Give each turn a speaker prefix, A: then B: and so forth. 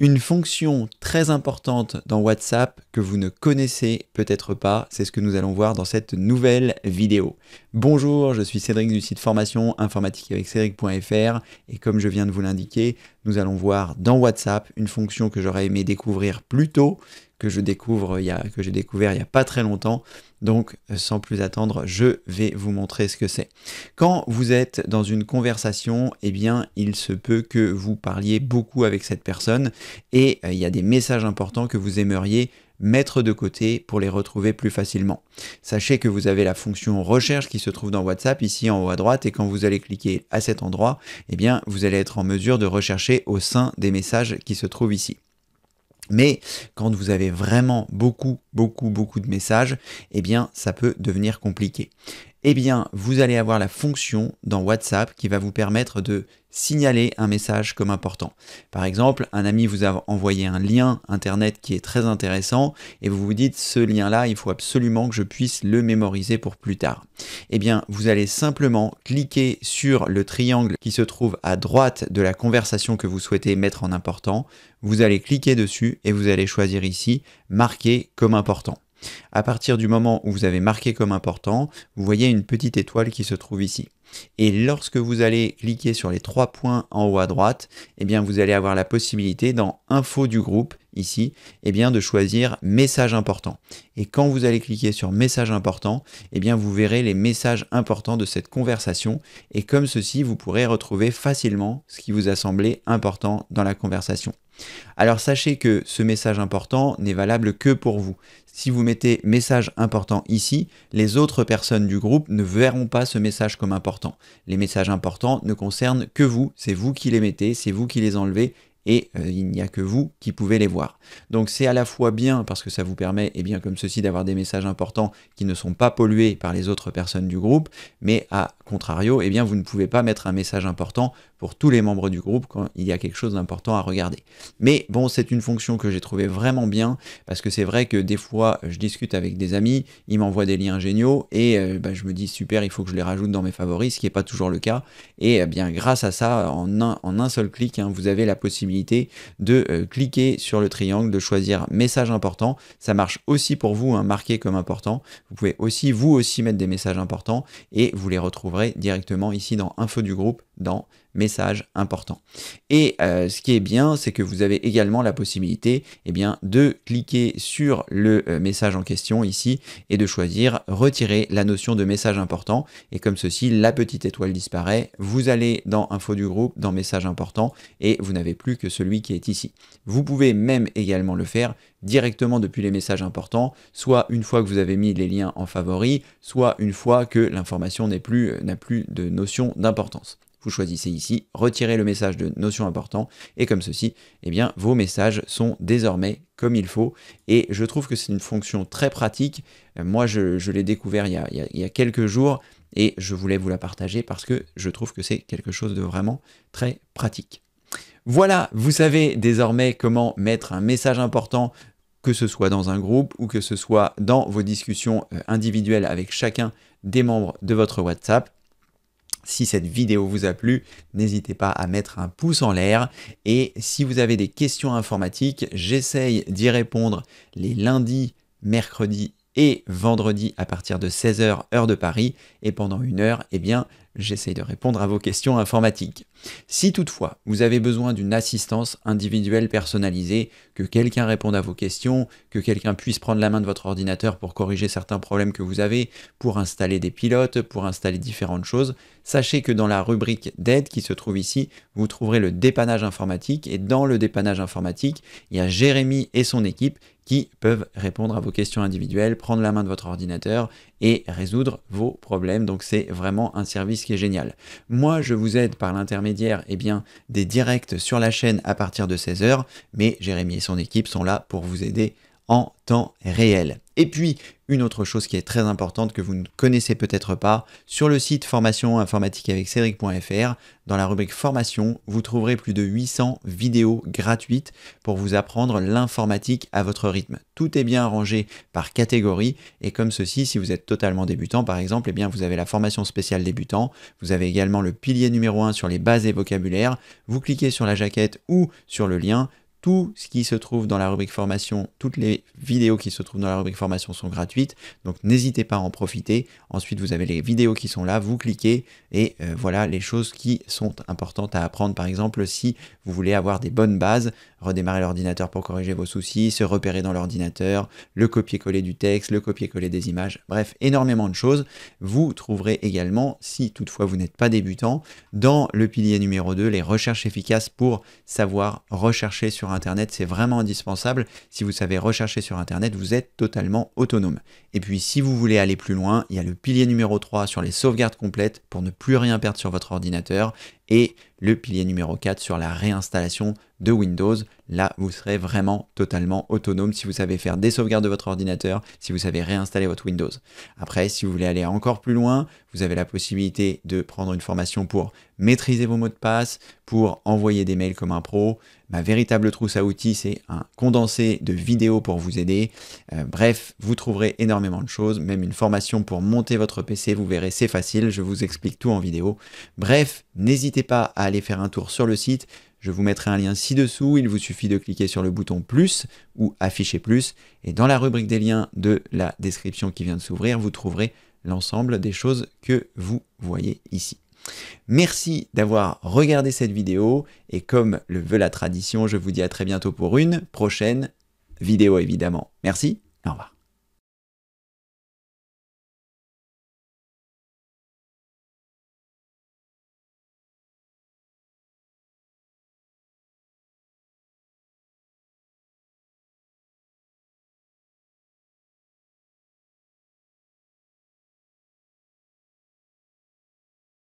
A: une fonction importante dans WhatsApp que vous ne connaissez peut-être pas. C'est ce que nous allons voir dans cette nouvelle vidéo. Bonjour, je suis Cédric du site formation informatique avec Cédric.fr et comme je viens de vous l'indiquer, nous allons voir dans WhatsApp une fonction que j'aurais aimé découvrir plus tôt, que je découvre il y que j'ai découvert il n'y a pas très longtemps. Donc, euh, sans plus attendre, je vais vous montrer ce que c'est. Quand vous êtes dans une conversation, et eh bien, il se peut que vous parliez beaucoup avec cette personne et euh, il y a des messages messages importants que vous aimeriez mettre de côté pour les retrouver plus facilement. Sachez que vous avez la fonction recherche qui se trouve dans WhatsApp ici en haut à droite et quand vous allez cliquer à cet endroit, eh bien vous allez être en mesure de rechercher au sein des messages qui se trouvent ici. Mais quand vous avez vraiment beaucoup, beaucoup, beaucoup de messages, eh bien ça peut devenir compliqué eh bien, vous allez avoir la fonction dans WhatsApp qui va vous permettre de signaler un message comme important. Par exemple, un ami vous a envoyé un lien internet qui est très intéressant et vous vous dites ce lien-là, il faut absolument que je puisse le mémoriser pour plus tard. Eh bien, vous allez simplement cliquer sur le triangle qui se trouve à droite de la conversation que vous souhaitez mettre en important. Vous allez cliquer dessus et vous allez choisir ici marquer comme important. À partir du moment où vous avez marqué comme important, vous voyez une petite étoile qui se trouve ici. Et lorsque vous allez cliquer sur les trois points en haut à droite, eh bien vous allez avoir la possibilité dans Info du groupe ici, et eh bien de choisir message important. Et quand vous allez cliquer sur message important, eh bien vous verrez les messages importants de cette conversation et comme ceci, vous pourrez retrouver facilement ce qui vous a semblé important dans la conversation. Alors sachez que ce message important n'est valable que pour vous. Si vous mettez message important ici, les autres personnes du groupe ne verront pas ce message comme important. Les messages importants ne concernent que vous, c'est vous qui les mettez, c'est vous qui les enlevez et euh, il n'y a que vous qui pouvez les voir. Donc c'est à la fois bien parce que ça vous permet, et eh bien comme ceci, d'avoir des messages importants qui ne sont pas pollués par les autres personnes du groupe, mais à contrario, eh bien vous ne pouvez pas mettre un message important pour tous les membres du groupe quand il y a quelque chose d'important à regarder. Mais bon, c'est une fonction que j'ai trouvée vraiment bien parce que c'est vrai que des fois je discute avec des amis, ils m'envoient des liens géniaux et euh, bah, je me dis super, il faut que je les rajoute dans mes favoris, ce qui n'est pas toujours le cas. Et eh bien grâce à ça, en un, seul clic, hein, vous avez la possibilité de euh, cliquer sur le triangle, de choisir message important. Ça marche aussi pour vous, un hein, marqué comme important. Vous pouvez aussi, vous aussi, mettre des messages importants et vous les retrouverez directement ici dans Info du groupe, dans message important. Et euh, ce qui est bien, c'est que vous avez également la possibilité eh bien, de cliquer sur le euh, message en question ici et de choisir retirer la notion de message important. Et comme ceci, la petite étoile disparaît. Vous allez dans Info du groupe, dans Message important et vous n'avez plus que celui qui est ici. Vous pouvez même également le faire directement depuis les messages importants, soit une fois que vous avez mis les liens en favori, soit une fois que l'information euh, n'a plus de notion d'importance vous choisissez ici, Retirer le message de notion important, et comme ceci, eh bien, vos messages sont désormais comme il faut, et je trouve que c'est une fonction très pratique. Euh, moi, je, l'ai découvert il y a quelques jours, et je voulais vous la partager parce que je trouve que c'est quelque chose de vraiment très pratique. Voilà, vous savez désormais comment mettre un message important que ce soit dans un groupe ou que ce soit dans vos discussions euh, individuelles avec chacun des membres de votre WhatsApp. Si cette vidéo vous a plu, n'hésitez pas à mettre un pouce en l'air. Et si vous avez des questions informatiques, j'essaye d'y répondre les lundis, mercredis et vendredi à partir de 16h heure de Paris et pendant une heure, eh bien, j'essaye de répondre à vos questions informatiques. Si toutefois vous avez besoin d'une assistance individuelle personnalisée, que quelqu'un réponde à vos questions, que quelqu'un puisse prendre la main de votre ordinateur pour corriger certains problèmes que vous avez, pour installer des pilotes, pour installer différentes choses, sachez que dans la rubrique d'aide qui se trouve ici, vous trouverez le dépannage informatique et dans le dépannage informatique, il y a Jérémy et son équipe qui peuvent répondre à vos questions individuelles, prendre la main de votre ordinateur et résoudre vos problèmes. Donc c'est vraiment un service qui est génial. Moi, je vous aide par l'intermédiaire et eh bien, des directs sur la chaîne à partir de 16h, mais Jérémy et son équipe sont là pour vous aider en temps réel. Et puis, une autre chose qui est très importante que vous ne connaissez peut-être pas, sur le site formation informatique avec Cédric.fr, dans la rubrique formation, vous trouverez plus de 800 vidéos gratuites pour vous apprendre l'informatique à votre rythme. Tout est bien rangé par catégorie et comme ceci, si vous êtes totalement débutant par exemple, eh bien vous avez la formation spéciale débutant, vous avez également le pilier numéro 1 sur les bases et vocabulaire, vous cliquez sur la jaquette ou sur le lien, tout ce qui se trouve dans la rubrique formation, toutes les vidéos qui se trouvent dans la rubrique formation sont gratuites, donc n'hésitez pas à en profiter. Ensuite, vous avez les vidéos qui sont là, vous cliquez et euh, voilà les choses qui sont importantes à apprendre. Par exemple, si vous voulez avoir des bonnes bases, redémarrer l'ordinateur pour corriger vos soucis, se repérer dans l'ordinateur, le copier-coller du texte, le copier-coller des images, bref, énormément de choses. Vous trouverez également, si toutefois vous n'êtes pas débutant, dans le pilier numéro 2, les recherches efficaces pour savoir rechercher sur un Internet, c'est vraiment indispensable. Si vous savez rechercher sur Internet, vous êtes totalement autonome. Et puis si vous voulez aller plus loin, il y a le pilier numéro 3 sur les sauvegardes complètes pour ne plus rien perdre sur votre ordinateur et le pilier numéro 4 sur la réinstallation de Windows. Là, vous serez vraiment totalement autonome si vous savez faire des sauvegardes de votre ordinateur, si vous savez réinstaller votre Windows. Après, si vous voulez aller encore plus loin, vous avez la possibilité de prendre une formation pour maîtriser vos mots de passe, pour envoyer des mails comme un pro. Ma véritable trousse à outils, c'est un condensé de vidéos pour vous aider. Euh, bref, vous trouverez énormément de choses, même une formation pour monter votre PC, vous verrez, c'est facile, je vous explique tout en vidéo. Bref, n'hésitez n'hésitez pas à aller faire un tour sur le site. Je vous mettrai un lien ci-dessous. Il vous suffit de cliquer sur le bouton plus ou afficher plus. Et dans la rubrique des liens de la description qui vient de s'ouvrir, vous trouverez l'ensemble des choses que vous voyez ici. Merci d'avoir regardé cette vidéo et comme le veut la tradition, je vous dis à très bientôt pour une prochaine vidéo évidemment. Merci, au revoir.